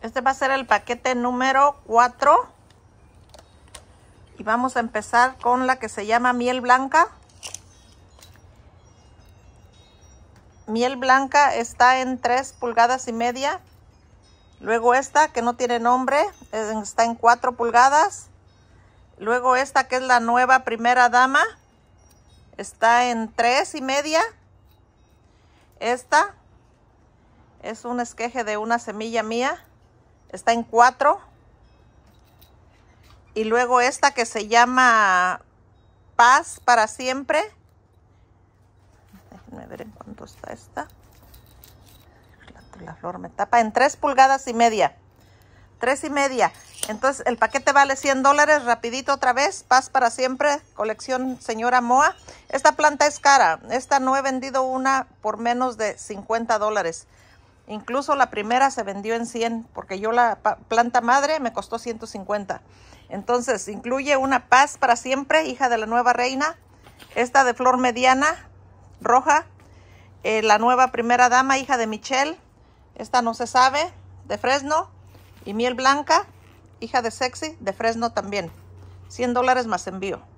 Este va a ser el paquete número 4. Y vamos a empezar con la que se llama miel blanca. Miel blanca está en 3 pulgadas y media. Luego esta que no tiene nombre, está en 4 pulgadas. Luego esta que es la nueva primera dama, está en 3 y media. Esta es un esqueje de una semilla mía. Está en 4. Y luego esta que se llama Paz para siempre. Déjenme ver en cuánto está esta. La, flor me tapa en 3 pulgadas y media. 3 y media. Entonces el paquete vale 100 dólares. Rapidito otra vez. Paz para siempre. Colección señora Moa. Esta planta es cara. Esta no he vendido una por menos de 50 dólares. Incluso la primera se vendió en 100 porque yo la planta madre me costó 150. Entonces, incluye una paz para siempre, hija de la nueva reina, esta de flor mediana, roja, eh, la nueva primera dama, hija de Michelle, esta no se sabe, de Fresno, y miel blanca, hija de sexy, de Fresno también. 100 dólares más envío.